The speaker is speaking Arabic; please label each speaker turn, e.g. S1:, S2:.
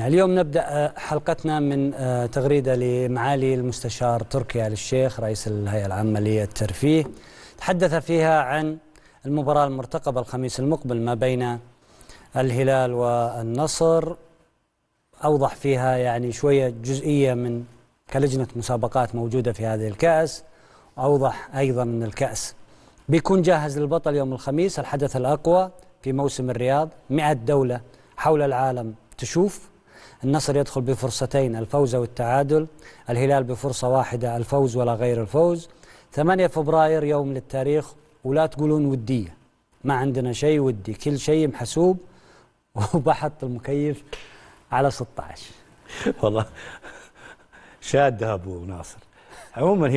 S1: يعني اليوم نبدأ آه، حلقتنا من آه، تغريدة لمعالي المستشار تركي آل الشيخ رئيس الهيئة العامة للترفيه تحدث فيها عن المباراة المرتقبة الخميس المقبل ما بين الهلال والنصر أوضح فيها يعني شوية جزئية من كلجنة مسابقات موجودة في هذه الكأس أوضح أيضا أن الكأس بيكون جاهز للبطل يوم الخميس الحدث الأقوى في موسم الرياض 100 دولة حول العالم تشوف النصر يدخل بفرصتين الفوز والتعادل الهلال بفرصة واحدة الفوز ولا غير الفوز 8 فبراير يوم للتاريخ ولا تقولون ودية ما عندنا شيء ودي كل شيء محسوب وبحط المكيف على 16
S2: والله شاد ابو ناصر عموما